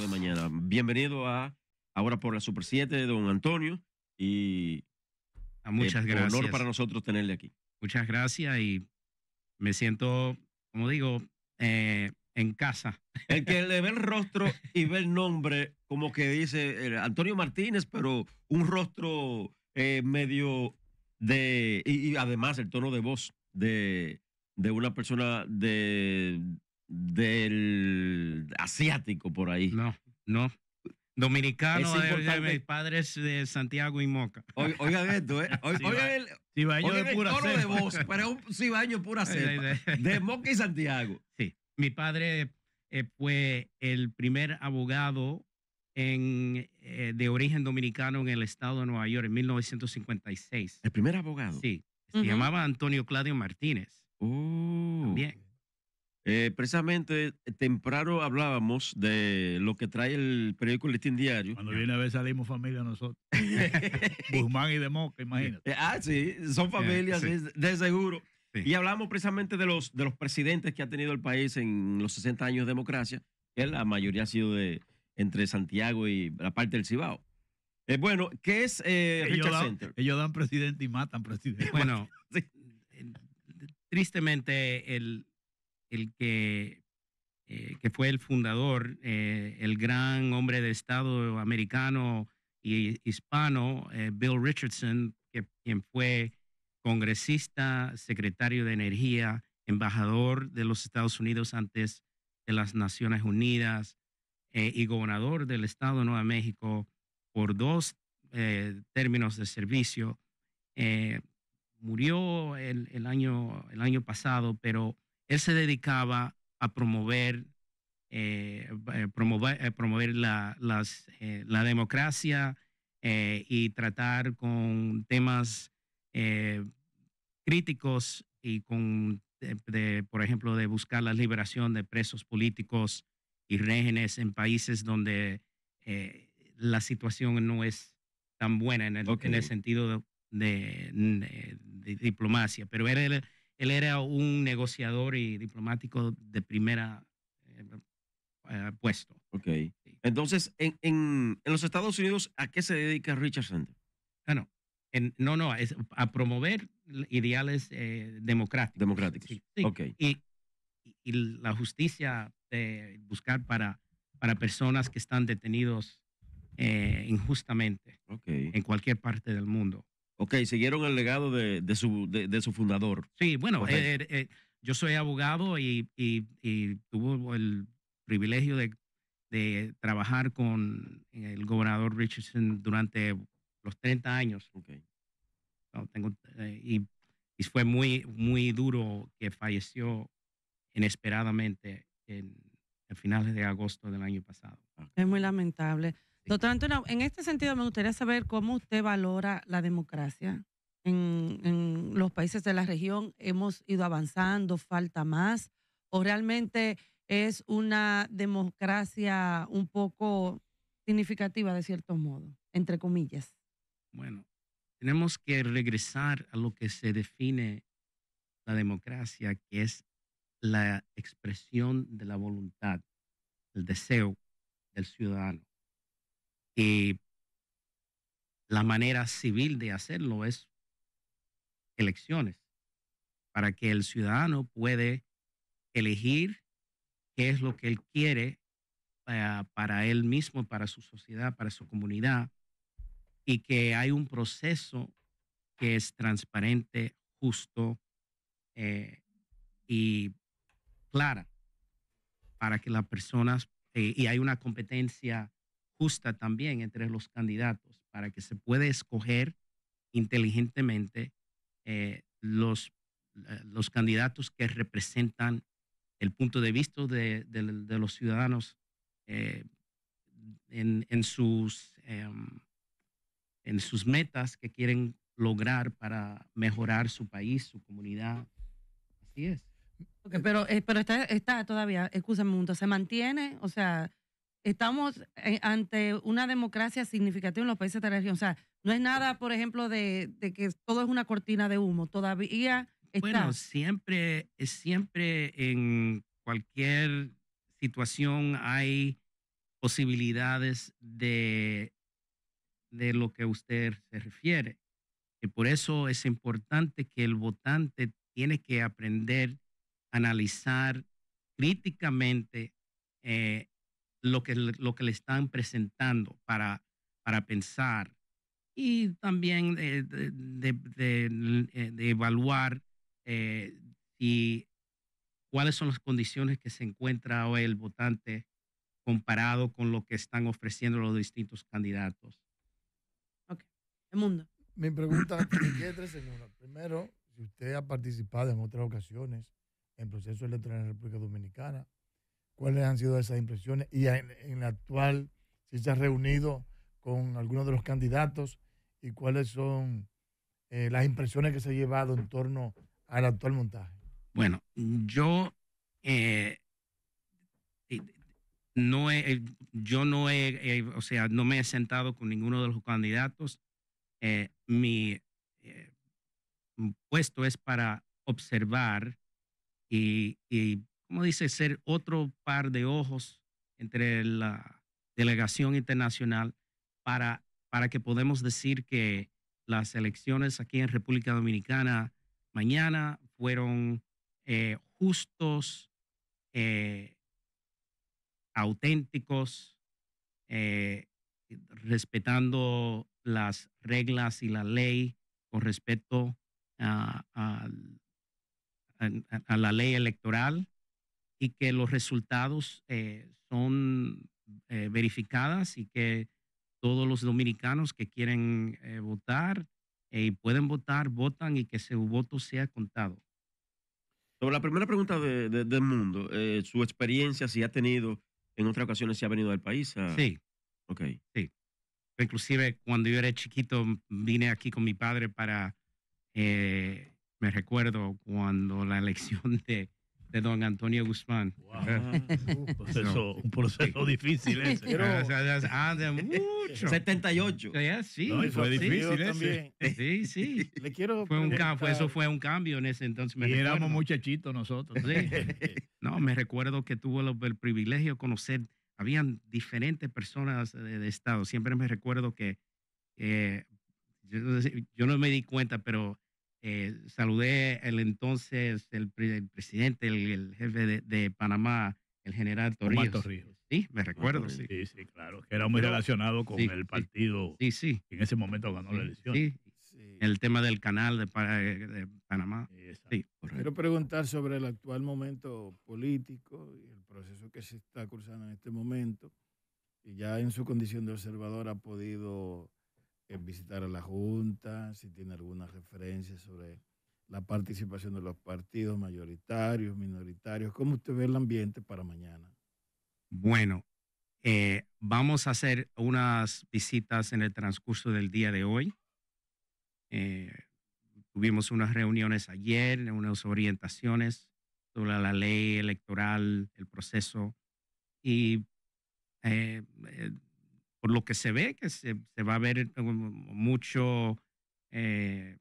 de Mañana. Bienvenido a Ahora por la Super 7, don Antonio. Y a ah, muchas eh, gracias. honor para nosotros tenerle aquí. Muchas gracias y me siento, como digo, eh, en casa. El que le ve el rostro y ve el nombre, como que dice eh, Antonio Martínez, pero un rostro medio de. Y, además el tono de voz de una persona de del asiático por ahí. No, no. Dominicano de, mis padres de Santiago y Moca. oigan esto, ¿eh? oigan el, si de pura voz, pero es un pura de Moca y Santiago. Sí. Mi padre eh, fue el primer abogado en, eh, de origen dominicano en el estado de Nueva York en 1956. ¿El primer abogado? Sí. Se llamaba Antonio Claudio Martínez. Oh. Eh, precisamente eh, temprano hablábamos de lo que trae el periódico Listín Diario. Cuando viene a ver salimos familia nosotros. Guzmán y de imagínate. Eh, ah, sí, son familias De, seguro. Y hablamos precisamente de los, de los presidentes que ha tenido el país en los 60 años de democracia, que la mayoría ha sido de entre Santiago y la parte del Cibao. bueno, ¿qué es ellos dan, Center? Ellos dan presidente y matan presidente. Bueno, tristemente el el que, eh, que fue el fundador, eh, el gran hombre de Estado americano y hispano, eh, Bill Richardson, quien fue congresista, secretario de Energía, embajador de los Estados Unidos antes de las Naciones Unidas y gobernador del Estado de Nueva México por dos términos de servicio murió el, el, año, el año pasado, pero él se dedicaba a promover, eh, eh, eh, la, las, la democracia y tratar con temas críticos y con, por ejemplo, de buscar la liberación de presos políticos y regenes en países donde la situación no es tan buena en el, en el sentido de, de, diplomacia. Pero era... El, él era un negociador y diplomático de primera eh, eh, puesto. Ok. Entonces, en, en, los Estados Unidos, ¿a qué se dedica Richard Sanders? Ah, no. no, no, es a promover ideales eh, democráticos. Democráticos. Y, y, la justicia de buscar para, para personas que están detenidos injustamente okay. en cualquier parte del mundo. Ok, siguieron el legado de, de, su, de, su, fundador. Sí, bueno, eh, eh, eh, yo soy abogado y, y, y tuve el privilegio de, trabajar con el gobernador Richardson durante los 30 años. Okay. y, fue muy, muy duro que falleció inesperadamente en, finales de agosto del año pasado. Es muy lamentable. Doctor Antonio, en este sentido me gustaría saber cómo usted valora la democracia. en, los países de la región hemos ido avanzando, falta más, o realmente es una democracia un poco significativa de cierto modo, entre comillas. Bueno, tenemos que regresar a lo que se define la democracia, que es la expresión de la voluntad, el deseo del ciudadano. Y la manera civil de hacerlo es elecciones, para que el ciudadano puede elegir qué es lo que él quiere eh, para, él mismo, para su sociedad, para su comunidad, y que hay un proceso que es transparente, justo eh, y clara para que las personas, eh, y hay una competencia también entre los candidatos para que se pueda escoger inteligentemente eh, los, eh, los candidatos que representan el punto de vista de, los ciudadanos eh, en, en, sus, em, en sus metas que quieren lograr para mejorar su país, su comunidad. Así es. pero, pero está, está todavía, excusa un momento, ¿se mantiene? O sea, estamos eh, ante una democracia significativa en los países de la región. O sea, no es nada, por ejemplo, de, que todo es una cortina de humo. Todavía está. Bueno, siempre, eh, siempre en cualquier situación hay posibilidades de, de lo que usted se refiere. Y por eso es importante que el votante tiene que aprender a analizar críticamente eh, lo que, lo que le están presentando para, para pensar y también de, eh, evaluar eh, cuáles son las condiciones que se encuentra hoy el votante comparado con lo que están ofreciendo los distintos candidatos. Ok, el Mi pregunta tiene tres segundos. Primero, si usted ha participado en otras ocasiones en procesos electorales en la República Dominicana, cuáles han sido esas impresiones y en, la actual, si se ha reunido con alguno de los candidatos y cuáles son eh, las impresiones que se ha llevado en torno al actual montaje. Bueno, yo eh, no eh, yo no he, o sea, no me he sentado con ninguno de los candidatos. mi puesto es para observar y, y dice, ser otro par de ojos entre la delegación internacional para, para que podamos decir que las elecciones aquí en República Dominicana mañana fueron eh, justos, eh, auténticos, eh, respetando las reglas y la ley con respecto a la ley electoral y que los resultados eh, son verificados eh, verificadas y que todos los dominicanos que quieren eh, votar y pueden votar, votan y que su voto sea contado. Sobre la primera pregunta del mundo, su experiencia, si ha tenido en otras ocasiones, si ha venido al país. Sí. Ok. Sí. Inclusive cuando yo era chiquito vine aquí con mi padre para, me recuerdo cuando la elección de, de don Antonio Guzmán. Wow. Ah, un proceso, un proceso difícil ese. mucho. 78. sí, fue difícil ese. Sí, ah, sí. Le quiero fue un cambio, eso fue un cambio en ese entonces. y éramos muchachitos nosotros. Sí. no, me recuerdo que tuve el, privilegio de conocer, habían diferentes personas de, estado. Siempre me recuerdo que yo no me di cuenta, pero eh, saludé el entonces, el, presidente, el, jefe de, Panamá, el general Torrijos. Sí, me recuerdo, sí. Sí, claro, era muy relacionado con el partido sí, sí. que en ese momento ganó la elección. Sí. el tema del canal de, Panamá. Quiero preguntar sobre el actual momento político y el proceso que se está cursando en este momento. Y ya en su condición de observador ha podido visitar a la Junta, si tiene alguna referencia sobre la participación de los partidos mayoritarios, minoritarios. ¿Cómo usted ve el ambiente para mañana? Bueno, eh, vamos a hacer unas visitas en el transcurso del día de hoy. Eh, tuvimos unas reuniones ayer, unas orientaciones sobre la ley electoral, el proceso y eh, por lo que se ve, que se, va a ver mucho, eh,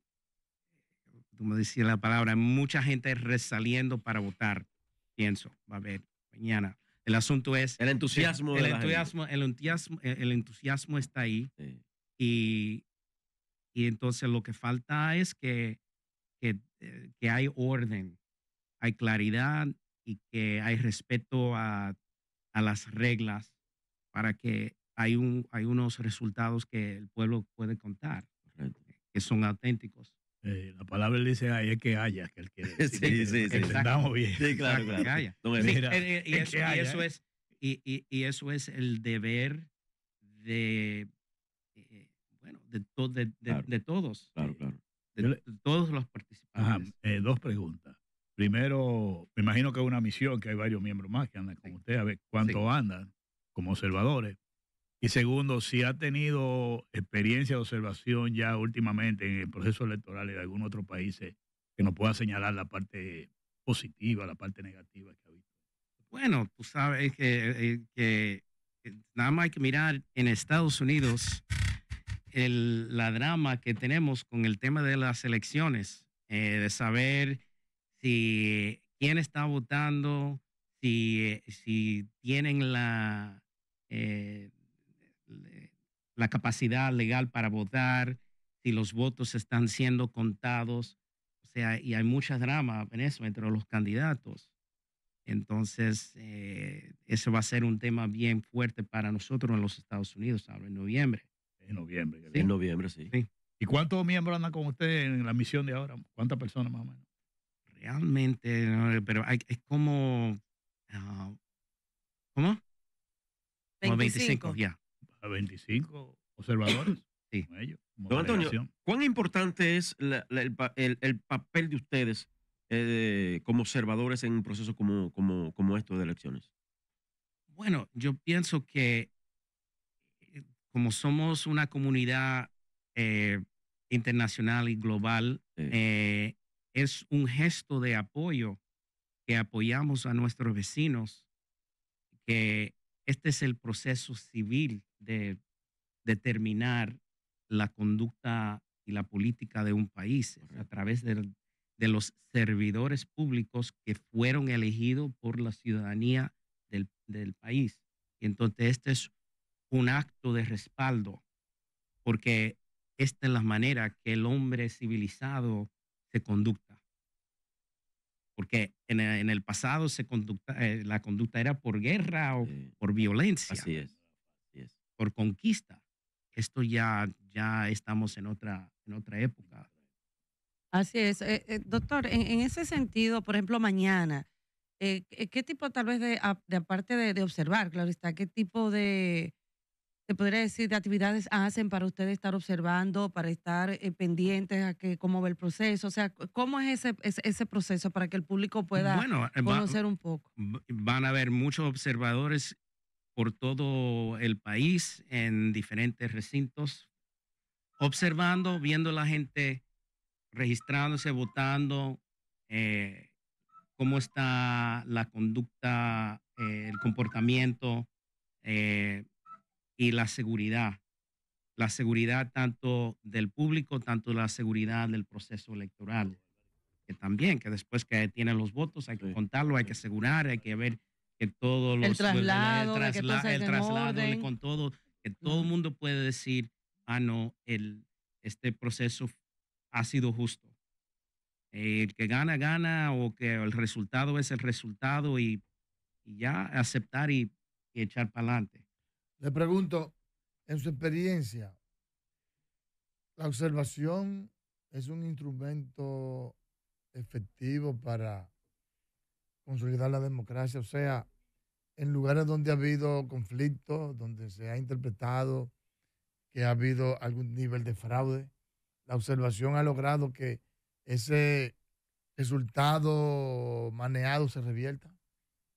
como decía la palabra, mucha gente resaliendo para votar, pienso, va a haber mañana. El asunto es... El entusiasmo. El, entusiasmo, e, el entusiasmo, está ahí. Y, y, entonces lo que falta es que, eh, que, hay orden, hay claridad y que hay respeto a, a las reglas para que hay, un, hay unos resultados que el pueblo puede contar, eh, que son auténticos. Eh, la palabra dice ahí que haya, que el que, sí, sí sí, que bien. Sí, claro, claro. y, eso, es, el deber de, eh, bueno, de, de, todos. Claro, claro. De, todos los participantes. dos preguntas. Primero, me imagino que es una misión, que hay varios miembros más que andan con usted, a ver cuánto andan como observadores. Y segundo, si ha tenido experiencia de observación ya últimamente en el proceso electoral de algún otro país que nos pueda señalar la parte positiva, la parte negativa que ha visto. Bueno, tú sabes que, eh, eh, nada más hay que mirar en Estados Unidos la drama que tenemos con el tema de las elecciones, eh, de saber si quién está votando, si, si tienen la, la capacidad legal para votar, si los votos están siendo contados. O sea, y hay mucha drama en eso entre los candidatos. Entonces, eh, eso va a ser un tema bien fuerte para nosotros en los Estados Unidos ahora en noviembre. En noviembre. En noviembre, sí. ¿Y cuántos miembros andan con usted en la misión de ahora? ¿Cuántas personas más o menos? Realmente, pero hay, es como... Ah, ¿Cómo? 25. ya a 25 observadores. Sí. Don Antonio, ¿cuán importante es el, papel de ustedes eh, como observadores en un proceso como, como, esto de elecciones? Bueno, yo pienso que eh, como somos una comunidad eh, internacional y global, es un gesto de apoyo que apoyamos a nuestros vecinos, que este es el proceso civil de determinar la conducta y la política de un país a través de, los servidores públicos que fueron elegidos por la ciudadanía del, país. Y entonces este es un acto de respaldo, porque esta es la manera que el hombre civilizado se conducta. Porque en el, pasado se conducta, eh, la conducta era por guerra o por violencia. Así es por conquista. Esto ya, ya estamos en otra, en otra época. Así es. Eh, eh, doctor, en, ese sentido, por ejemplo, mañana, eh, ¿qué tipo tal vez de, aparte de, observar, claro está, qué tipo de, se podría decir, de actividades hacen para ustedes estar observando, para estar pendientes a que, cómo va el proceso? O sea, ¿cómo es ese, ese, proceso para que el público pueda bueno, conocer un poco? Van a haber muchos observadores por todo el país en diferentes recintos, observando, viendo la gente registrándose, votando, eh, cómo está la conducta, eh, el comportamiento eh, y la seguridad. La seguridad tanto del público, tanto la seguridad del proceso electoral, que también, que después que tienen los votos hay que contarlo, hay que asegurar, hay que ver que todos los... El traslado, el, traslado, con todo, que todo el mundo puede decir, ah, no, el, este proceso ha sido justo. El que gana, gana, o que el resultado es el resultado y, ya aceptar y echar para adelante. Le pregunto, en su experiencia, la observación es un instrumento efectivo para consolidar la democracia, o sea, en lugares donde ha habido conflictos, donde se ha interpretado que ha habido algún nivel de fraude, la observación ha logrado que ese resultado maneado se revierta?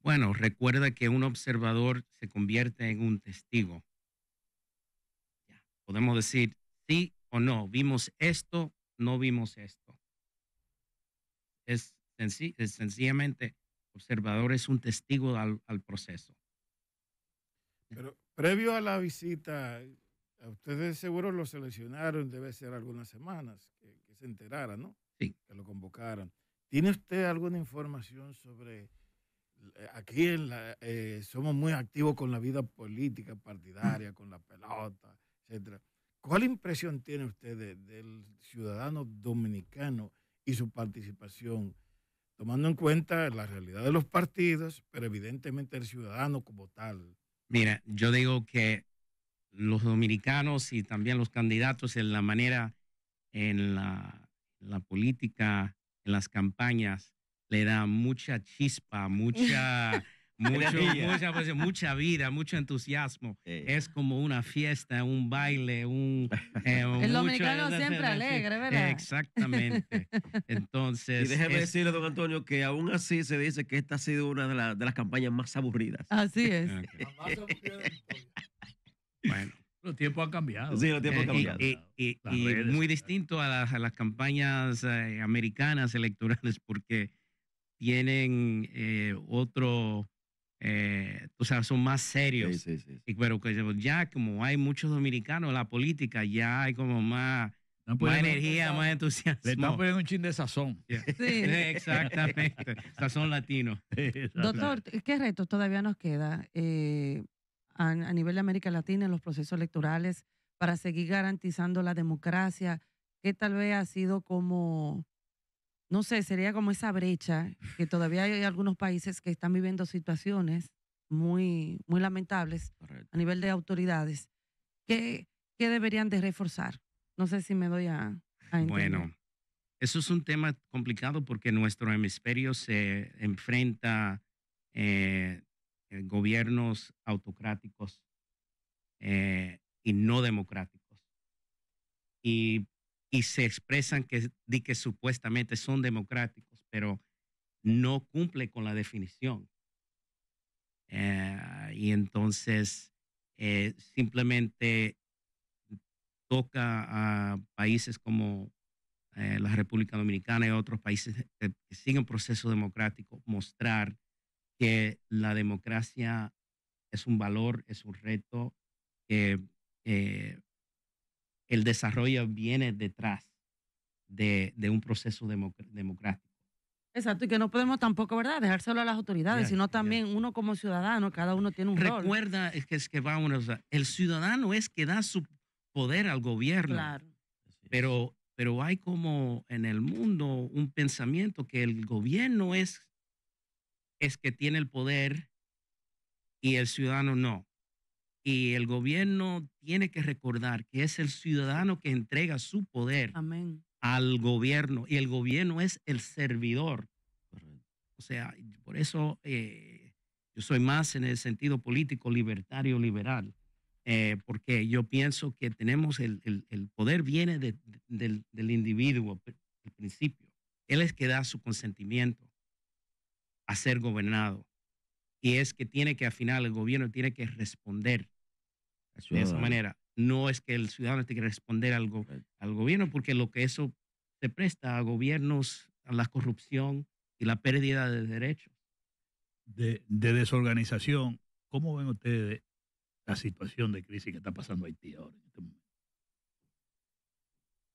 Bueno, recuerda que un observador se convierte en un testigo. podemos decir sí o no, vimos esto, no vimos esto. Es, es sencillamente observador es un testigo al, proceso. Pero previo a la visita, ustedes seguro lo seleccionaron, debe ser algunas semanas, que, se enterara, ¿no? Sí. Que lo convocaran. ¿Tiene usted alguna información sobre eh, aquí en la, eh, somos muy activos con la vida política partidaria, con la pelota, etcétera. ¿Cuál impresión tiene usted del ciudadano dominicano y su participación tomando en cuenta la realidad de los partidos, pero evidentemente el ciudadano como tal. Mira, yo digo que los dominicanos y también los candidatos en la manera, en la, política, en las campañas, le da mucha chispa, mucha... mucha vida, mucho entusiasmo. Es como una fiesta, un baile, un... Eh, el dominicano siempre alegre, ¿verdad? Exactamente. Entonces... Y déjeme decirle, don Antonio, que aún así se dice que esta ha sido una de, las campañas más aburridas. Así es. bueno. Los tiempos han cambiado. Sí, los tiempos han eh, cambiado. y, muy distinto a las, campañas eh, americanas electorales porque tienen otro eh, o sea, son más serios. Sí, sí, Pero que ya como hay muchos dominicanos, en la política ya hay como más, energía, más entusiasmo. Le están un chin de sazón. exactamente. sazón latino. Doctor, ¿qué retos todavía nos queda eh, a, a, nivel de América Latina en los procesos electorales para seguir garantizando la democracia? ¿Qué tal vez ha sido como no sé, sería como esa brecha, que todavía hay algunos países que están viviendo situaciones muy, muy lamentables a nivel de autoridades, ¿Qué deberían de reforzar. No sé si me doy a, entender. Bueno, eso es un tema complicado porque nuestro hemisferio se enfrenta a eh, eh, gobiernos autocráticos eh, y no democráticos. Y y se expresan que, que supuestamente son democráticos, pero no cumple con la definición. Eh, y entonces eh, simplemente toca a países como eh, la República Dominicana y otros países que, siguen proceso democrático mostrar que la democracia es un valor, es un reto que el desarrollo viene detrás de, un proceso democrático. Exacto, y que no podemos tampoco, ¿verdad?, dejárselo a las autoridades, sino también uno como ciudadano, cada uno tiene un Recuerda, rol. Recuerda que es que uno. el ciudadano es que da su poder al gobierno. Pero, pero hay como en el mundo un pensamiento que el gobierno es, es que tiene el poder y el ciudadano no. Y el gobierno tiene que recordar que es el ciudadano que entrega su poder al gobierno y el gobierno es el servidor. O sea, por eso eh, yo soy más en el sentido político libertario liberal, eh, porque yo pienso que tenemos el, el, poder viene del, individuo, el principio. Él es que da su consentimiento a ser gobernado. Y es que tiene que, al final, el gobierno tiene que responder de esa manera. No es que el ciudadano tenga que responder algo, al gobierno, porque lo que eso se presta a gobiernos, a la corrupción y la pérdida de derechos. De, desorganización, ¿cómo ven ustedes la situación de crisis que está pasando Haití ahora este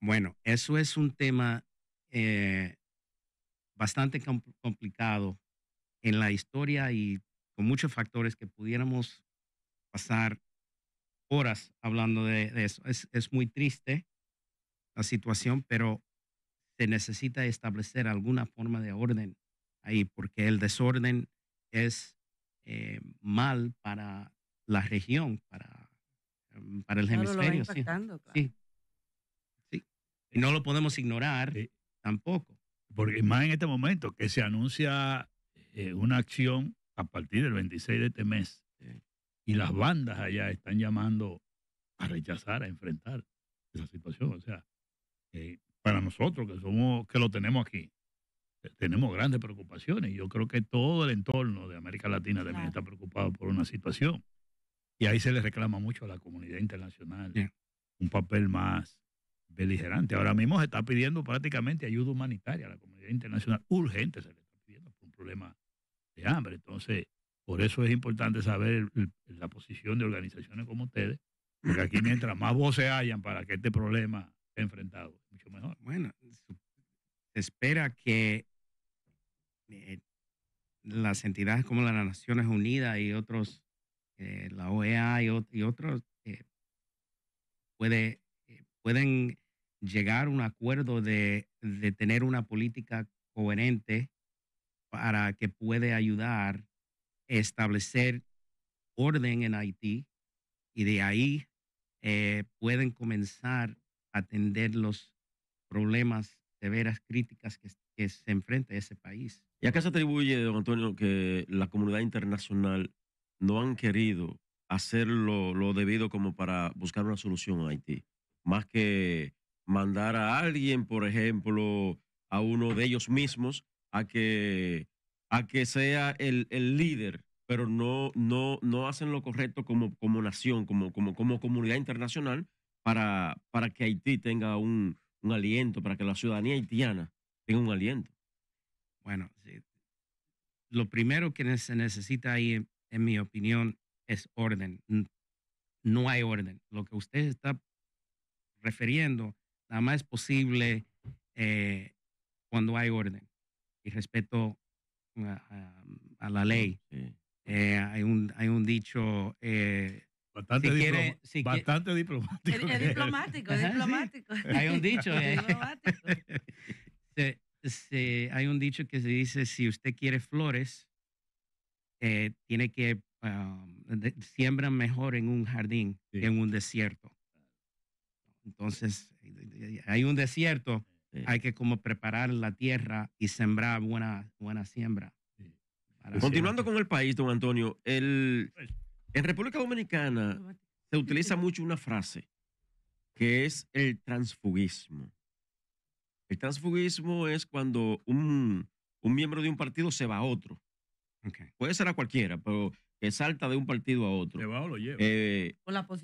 Bueno, eso es un tema eh, bastante complicado en la historia y con muchos factores que pudiéramos pasar horas hablando de, eso. Es, muy triste la situación, pero se necesita establecer alguna forma de orden ahí, porque el desorden es eh, mal para la región, para, em, para el hemisferio. Sí. sí. Y no lo podemos ignorar tampoco. Porque más en este momento que se anuncia eh, una acción a partir del 26 de este mes y las bandas allá están llamando a rechazar, a enfrentar esa situación. O sea, eh, para nosotros que somos, que lo tenemos aquí, eh, tenemos grandes preocupaciones. Yo creo que todo el entorno de América Latina también está preocupado por una situación. Y ahí se le reclama mucho a la comunidad internacional un papel más beligerante. Ahora mismo se está pidiendo prácticamente ayuda humanitaria a la comunidad internacional. Urgente se le está pidiendo por un problema de hambre. Entonces, por eso es importante saber la posición de organizaciones como ustedes, porque aquí mientras más voces hayan para que este problema sea enfrentado, mucho mejor. Bueno, se espera que eh, las entidades como las Naciones Unidas y otros, eh, la OEA y, otros, eh, pueden llegar a un acuerdo de, de tener una política coherente para que puede ayudar establecer orden en Haití y de ahí eh, pueden comenzar a atender los problemas severas críticas que, se enfrenta ese país. ¿Y acá se atribuye, don Antonio, que la comunidad internacional no han querido hacer lo, lo debido como para buscar una solución a Haití? Más que mandar a alguien, por ejemplo, a uno de ellos mismos, a que a que sea el, líder, pero no, no, no hacen lo correcto como, como nación, como, como, como comunidad internacional, para, para que Haití tenga un, aliento, para que la ciudadanía haitiana tenga un aliento. Bueno, lo primero que se necesita ahí, en, mi opinión, es orden. No hay orden. Lo que usted está refiriendo, nada más es posible eh, cuando hay orden y respeto a, la ley. Eh, hay, un, hay un dicho... Eh, Bastante, diplomático. Es diplomático, es diplomático. Hay un dicho. Eh. hay un dicho que se dice, si usted quiere flores, eh, tiene que um, siembra mejor en un jardín que en un desierto. Entonces, hay un desierto hay que como preparar la tierra y sembrar buena, buena siembra. Continuando con el país, don Antonio, pues en República Dominicana se utiliza mucho una frase que es el transfugismo. El transfugismo es cuando un, miembro de un partido se va a otro. Puede ser a cualquiera, pero que salta de un partido a otro. Se va o lo lleva. Eh,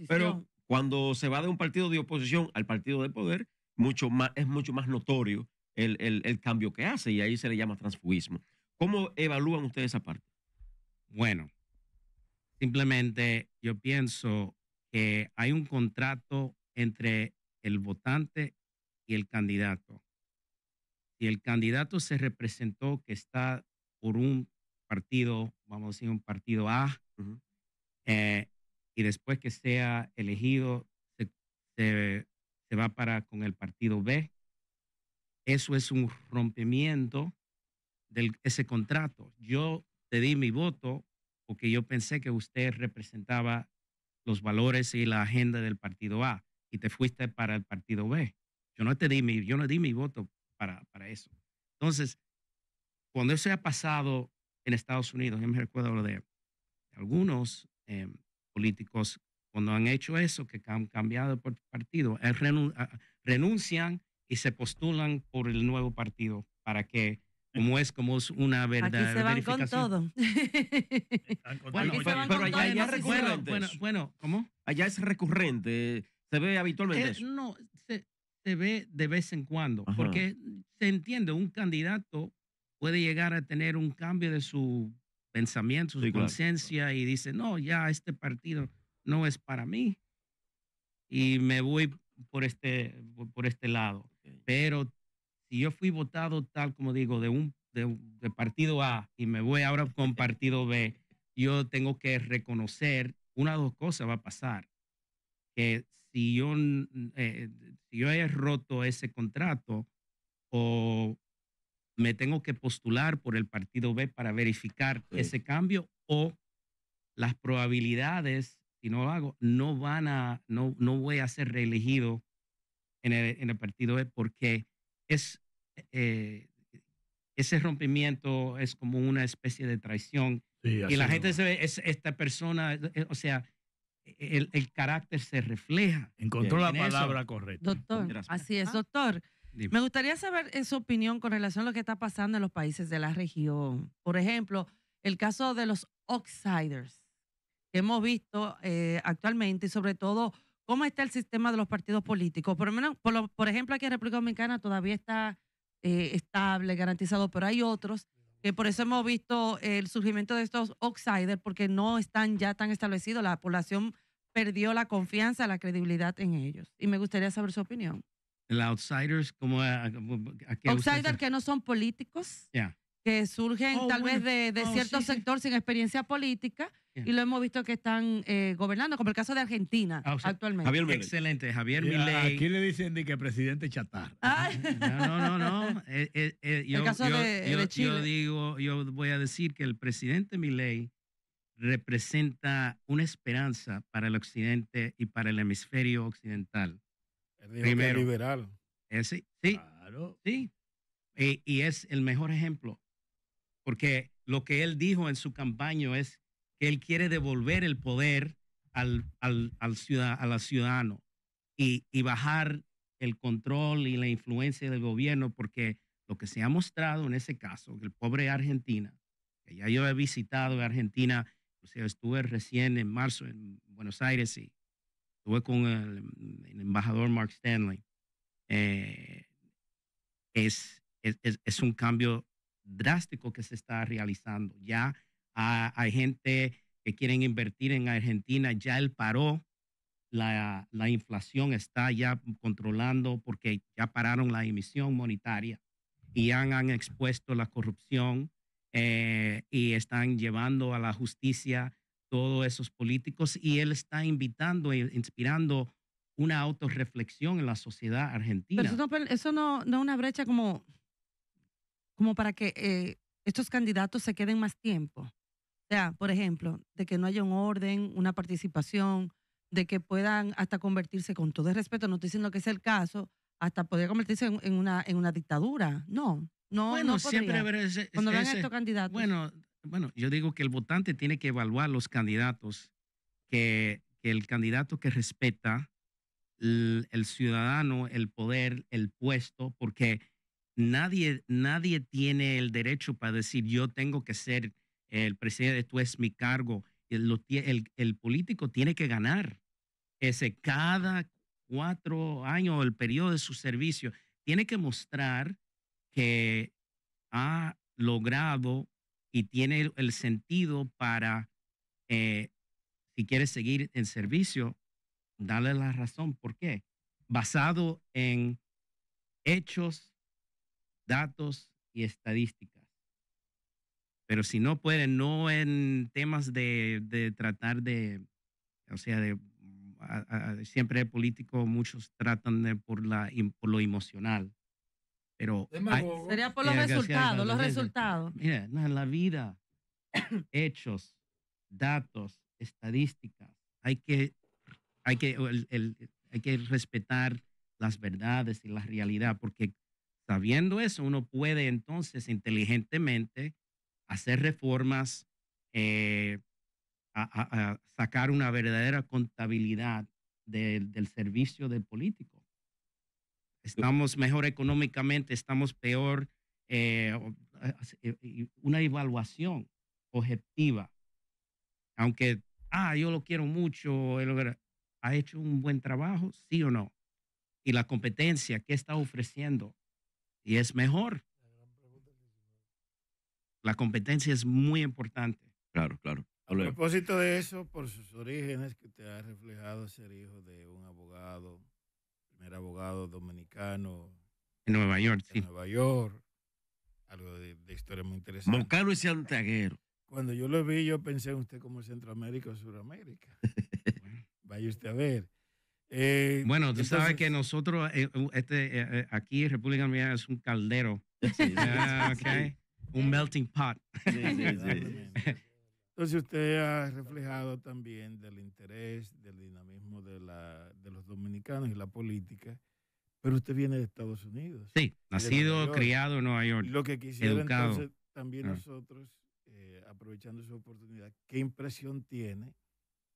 pero cuando se va de un partido de oposición al partido de poder, mucho más, es mucho más notorio el, el, cambio que hace y ahí se le llama transfugismo. ¿Cómo evalúan ustedes esa parte? Bueno, simplemente yo pienso que hay un contrato entre el votante y el candidato. Si el candidato se representó que está por un partido, vamos a decir un partido A, eh, y después que sea elegido, se, se se va para con el partido B. Eso es un rompimiento de ese contrato. Yo te di mi voto porque yo pensé que usted representaba los valores y la agenda del partido A y te fuiste para el partido B. Yo no te di mi, yo no di mi voto para, para eso. Entonces, cuando eso ha pasado en Estados Unidos, yo me recuerdo de algunos eh, políticos cuando han hecho eso, que han cambiado por partido, eh, ah, ah, renuncian y se postulan por el nuevo partido para que como es como es una verdad. Aquí se van con todo. bueno, pero, allá, es recurrente. Bueno, Allá es recurrente. Se ve habitualmente. Eh, no, se, ve de vez en cuando, porque se entiende, un candidato puede llegar a tener un cambio de su pensamiento, su conciencia y dice, no, ya este partido no es para mí y me voy por este, por este lado. Pero si yo fui votado tal como digo de un de, partido A y me voy ahora con partido B, yo tengo que reconocer una o dos cosas va a pasar. Que si yo, eh, yo he roto ese contrato o me tengo que postular por el partido B para verificar ese cambio o las probabilidades si no lo hago, no van a, no, no voy a ser reelegido en el, el partido porque es eh, ese rompimiento es como una especie de traición. y la gente se ve, es, esta persona, eh, eh, o sea, el, carácter se refleja. Encontró la palabra correcta. Doctor, así es, ah. doctor. Me gustaría saber su opinión con relación a lo que está pasando en los países de la región. Por ejemplo, el caso de los Oxiders hemos visto eh, actualmente y sobre todo cómo está el sistema de los partidos políticos. Por, menos, por, por ejemplo, aquí en República Dominicana todavía está eh, estable, garantizado, pero hay otros que por eso hemos visto el surgimiento de estos outsiders porque no están ya tan establecidos. La población perdió la confianza, la credibilidad en ellos. Y me gustaría saber su opinión. El outsiders, como outsiders que no son políticos, ya que surgen oh, tal vez de, de oh, cierto sector sin experiencia política y lo hemos visto que están eh, gobernando, como el caso de Argentina ah, actualmente. Excelente, Javier Milei. Aquí le dicen de que presidente chatarra. No, no, no. no. Eh, eh, yo, digo, yo voy a decir que el presidente Milei representa una esperanza para el occidente y para el hemisferio occidental. El Primero. liberal. sí, claro. sí. Y, y es el mejor ejemplo, porque lo que él dijo en su campaña es que él quiere devolver el poder al, al, al ciudad, a la y, y bajar el control y la influencia del gobierno, porque lo que se ha mostrado en ese caso, el pobre Argentina, que ya yo he visitado Argentina, o sea, estuve recién en marzo en Buenos Aires y estuve con el, embajador Mark Stanley, eh, es, es, es, un cambio drástico que se está realizando. Ya Ah, hay gente que quieren invertir en Argentina, ya él paró, la, inflación está ya controlando porque ya pararon la emisión monetaria y han, expuesto la corrupción eh, y están llevando a la justicia todos esos políticos y él está invitando e inspirando una autorreflexión en la sociedad argentina. Pero eso no, es una brecha como, como para que eh, estos candidatos se queden más tiempo. O sea, por ejemplo, de que no haya un orden, una participación, de que puedan hasta convertirse, con todo el respeto, no estoy diciendo que es el caso, hasta poder convertirse en, una, en una dictadura. No, no. no siempre ese, Cuando estos candidatos. Bueno, bueno, yo digo que el votante tiene que evaluar los candidatos, que, que el candidato que respeta el, el, ciudadano, el poder, el puesto, porque nadie, nadie tiene el derecho para decir yo tengo que ser el presidente, esto es mi cargo. El, político tiene que ganar ese cada cuatro años, el periodo de su servicio, tiene que mostrar que ha logrado y tiene el sentido para, eh, si quiere seguir en servicio, darle la razón. ¿Por qué? Basado en hechos, datos y estadísticas. Pero si no pueden, no en temas de, de tratar de, o sea, de mm, siempre el político, muchos tratan por, la, por lo emocional. Pero sería por los resultados, los resultados. Mira, en la vida, hechos, datos, estadísticas. Hay que, hay que, el, hay que respetar las verdades y la realidad, porque sabiendo eso, uno puede entonces inteligentemente hacer reformas, eh, a, sacar una verdadera contabilidad del servicio del político. Estamos mejor económicamente, estamos peor, eh, eh, una evaluación objetiva. Aunque, ah, yo lo quiero mucho, ¿ha hecho un buen trabajo? ¿Sí o no? Y la competencia, ¿qué está ofreciendo? Y es mejor. La competencia es muy importante. Claro, claro. A propósito de eso, por sus orígenes que te ha reflejado ser hijo de un abogado, primer abogado dominicano. En Nueva York, en Nueva York. Algo de, historia muy interesante. y Cuando yo lo vi, yo pensé en usted como Centroamérica o Suramérica. vaya usted a ver. Eh, bueno, tú sabes que nosotros, eh, este, eh, aquí en República Dominicana es un caldero. Un melting pot. Entonces usted ha reflejado también del interés, del dinamismo de, la, de los dominicanos y la política, pero usted viene de Estados Unidos. Sí, nacido, criado en Nueva York. Lo que quisiera entonces también ah. nosotros, eh, aprovechando su oportunidad, ¿qué impresión tiene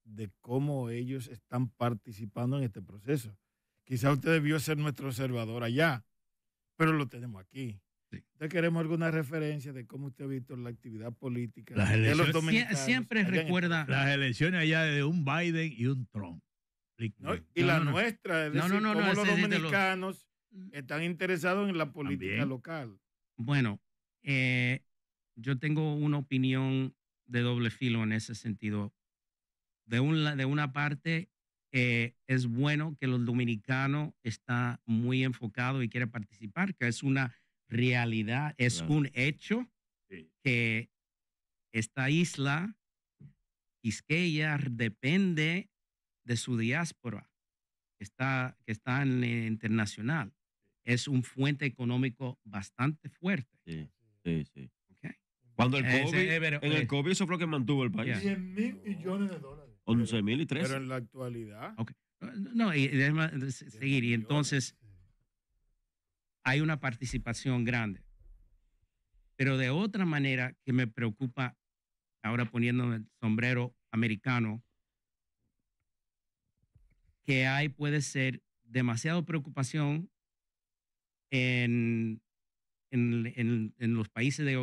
de cómo ellos están participando en este proceso? Quizá usted debió ser nuestro observador allá, pero lo tenemos aquí. Entonces queremos alguna referencia de cómo usted ha visto la actividad política de los dominicanos. Siempre recuerda. Las elecciones allá de un Biden y un Trump. y la no, nuestra, es los dominicanos mm. están interesados en la política local. Bueno, eh, yo tengo una opinión de doble filo en ese sentido. De, de una parte, eh, es bueno que los dominicanos están muy enfocados y quieren participar, que es una realidad, es un hecho que esta isla, Quisqueya, depende de su diáspora, que está, que está en internacional. Es un fuente económico bastante fuerte. Sí, sí, Cuando el COVID, en el eh. COVID eso fue lo que mantuvo el país. 10 mil millones de dólares. 11 mil y 13. Pero en la actualidad. No, y déjame seguir. Y entonces, hay una participación grande. Pero de otra manera que me preocupa, ahora poniéndome el sombrero americano, que hay puede ser demasiada preocupación en, los países de,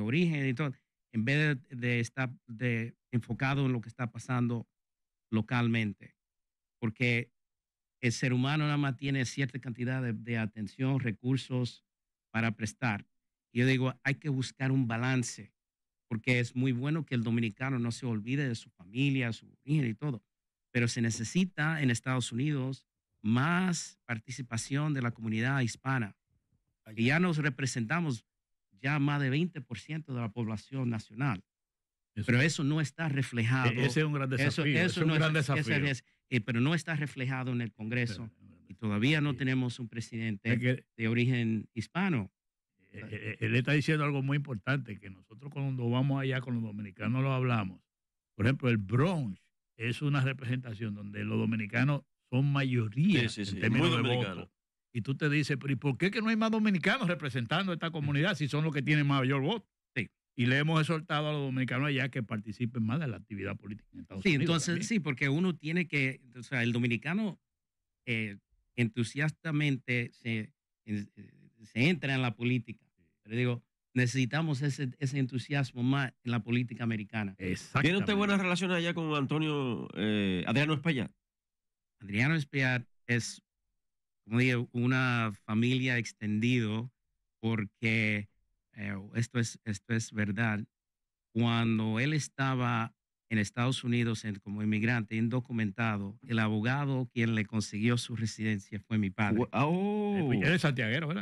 origen y todo, en vez de, de estar enfocado en lo que está pasando localmente. Porque el ser humano nada más tiene cierta cantidad de, atención, recursos para prestar. yo digo, hay que buscar un balance, porque es muy bueno que el dominicano no se olvide de su familia, su origen y todo, pero se necesita en Estados Unidos más participación de la comunidad hispana, ya nos representamos ya más de 20% de la población nacional. Pero eso no está e, reflejado. Ese es un gran desafío. Eso, es un gran desafío. Eh, pero no está reflejado en el Congreso y todavía no tenemos un presidente de origen hispano. Eh, eh, él, está diciendo algo muy importante, que nosotros cuando vamos allá con los dominicanos lo hablamos. Por ejemplo, el Bronx es una representación donde los dominicanos son mayoría en términos de voto. Y tú te dices, por qué que no hay más dominicanos representando a esta comunidad si son los que tienen mayor voto? Y le hemos exhortado a los dominicanos allá que participen más de la actividad política en Estados sí, Entonces, sí, porque uno tiene que, o sea, el dominicano eh, entusiastamente se, eh, se, entra en la política. Pero digo, necesitamos ese, ese entusiasmo más en la política americana. ¿Tiene usted buenas relaciones allá con Antonio eh, Adriano Espaillat? Adriano Espaillat es, como digo, una familia extendido porque eh, esto, es, esto es verdad, cuando él estaba en Estados Unidos como inmigrante indocumentado, el abogado quien le consiguió su residencia fue mi padre. Eh, pues, oh. ¿verdad? Sí, de Santiago.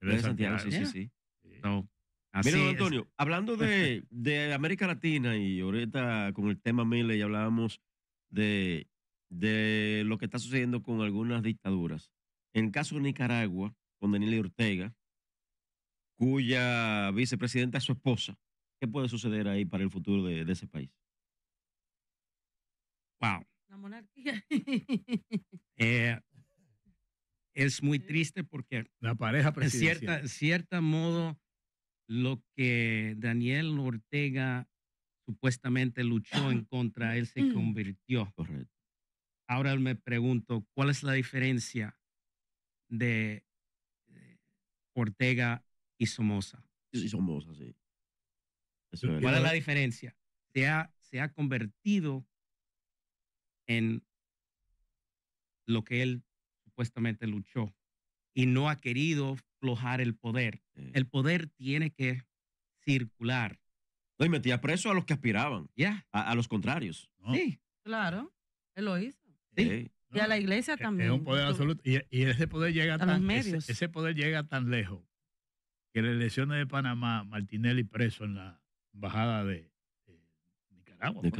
Sí, de Santiago, sí, sí, sí. Mira, don Antonio, hablando de, de, América Latina y ahorita con el tema Mille ya hablábamos de, de lo que está sucediendo con algunas dictaduras. En el caso de Nicaragua, con Daniel Ortega, cuya vicepresidenta es su esposa. ¿Qué puede suceder ahí para el futuro de, ese país? Wow. La monarquía. Eh, es muy triste porque. La pareja presidencial. En cierta, modo, lo que Daniel Ortega supuestamente luchó en contra, él se convirtió. Correcto. Ahora me pregunto, ¿cuál es la diferencia de Ortega y Somoza. Y Somoza, sí. ¿Cuál es la diferencia? Se ha, se ha convertido en lo que él supuestamente luchó y no ha querido flojar el poder. El poder tiene que circular. y metía preso a los que aspiraban, a, los contrarios. Sí, claro, él lo hizo. y a la iglesia también. poder Y, ese poder llega tan, ese, poder llega tan lejos que las elecciones de Panamá, Martinelli preso en la embajada de, Nicaragua, De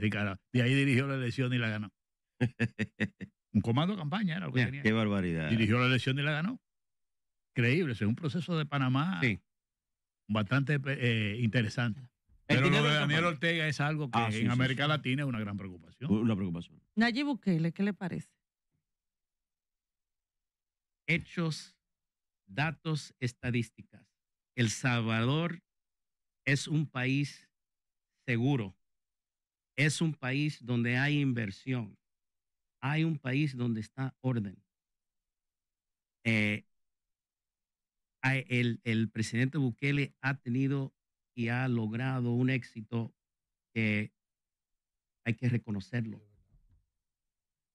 Nicaragua. De ahí dirigió la elección y la ganó. un comando de campaña era lo que tenía. Qué barbaridad. Dirigió la elección y la ganó. Creíble, es un proceso de Panamá bastante eh, interesante. Pero lo de Daniel Ortega es algo que ah, en América Latina es una gran preocupación. Una preocupación. Nayib Bukele, ¿qué le parece? Hechos datos estadísticas. El Salvador es un país seguro, es un país donde hay inversión, hay un país donde está orden. Eh, el, el, presidente Bukele ha tenido y ha logrado un éxito que hay que reconocerlo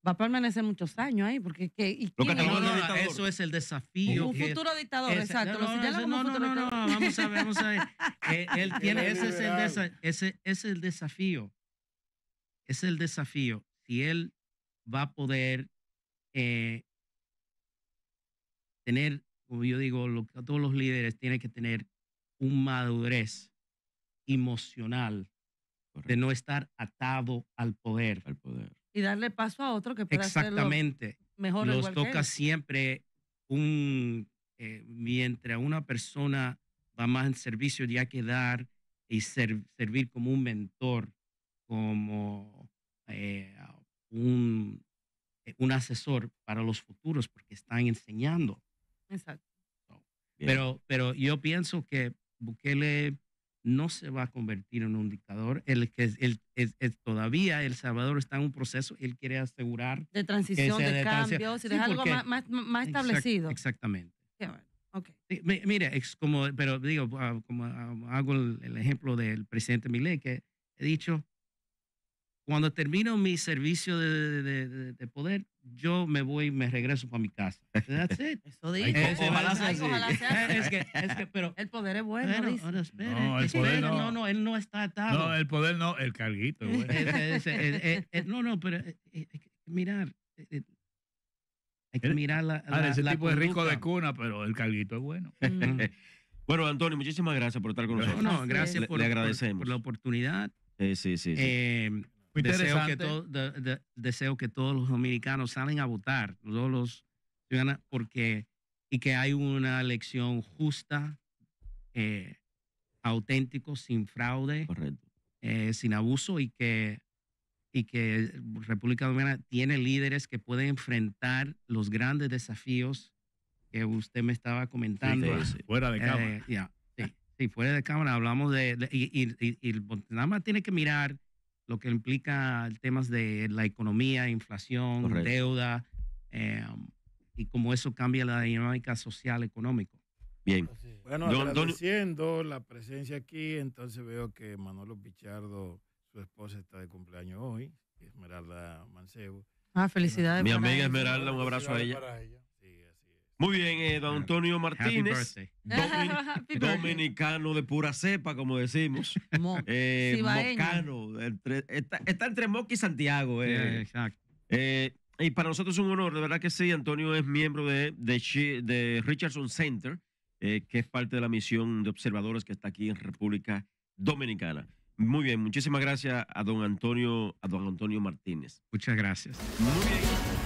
va a permanecer muchos años ahí, porque eso es el desafío. Un futuro dictador, exacto. No, no, no, no, vamos a ver, vamos a ver. él tiene, ese, es el ese es el desafío. Es el desafío. Si él va a poder eh, tener, como yo digo, lo todos los líderes tienen que tener un madurez emocional de no estar atado al poder. Al poder y darle paso a otro que pueda Exactamente. mejor. Los toca siempre un, eh, mientras una persona va más en servicio, ya que dar y servir como un mentor, como eh, eh, un, asesor para los futuros, porque están enseñando. Exacto. pero, pero yo pienso que Bukele no se va a convertir en un dictador. El que todavía El Salvador está en un proceso, él quiere asegurar. De transición, de, de, algo más, más, establecido. Exactamente. mire, es como, pero digo, ah, como ah, hago el, ejemplo del presidente Milei, que he dicho, cuando termino mi servicio de, poder, yo me voy y me regreso para mi casa. That's it. Eso Es, eh, Es que, es que, pero, el poder es bueno. no, el poder no. no. él no está atado. No, el poder no, el carguito. Es, bueno. no, no, pero eh, eh, hay que mirar. Hay que mirar la. Ah, la ese tipo es rico de cuna, pero el carguito es bueno. bueno, Antonio, muchísimas gracias por estar con nosotros. No, gracias por, agradecemos. la oportunidad. sí, sí, sí. Deseo que, todo, deseo que todos los dominicanos salen a votar, todos los porque y que hay una elección justa, eh, auténtico, sin fraude, eh, sin abuso y que y que República Dominicana tiene líderes que pueden enfrentar los grandes desafíos que usted me estaba comentando. Sí, Fuera de eh, cámara. sí, fuera de cámara hablamos de, y nada más tiene que mirar lo que implica temas de la economía, inflación, deuda, eh, y cómo eso cambia la dinámica social económica. Bien. Bueno, agradeciendo la presencia aquí, entonces veo que Manolo Pichardo, su esposa, está de cumpleaños hoy, Esmeralda Mancebo. Ah, felicidades. Mi amiga Esmeralda, un abrazo a ella. Muy bien, eh, don ah, Antonio Martínez, dominicano de pura cepa, como decimos. Eh, mocano, está, entre Moki y Santiago. Eh. eh. y para nosotros es un honor, de verdad que sí, Antonio es miembro de, de Richardson Center, que es parte de la misión de observadores que está aquí en República Dominicana. Muy bien, muchísimas gracias a don Antonio, a don Antonio Martínez. Muchas gracias. Muy bien.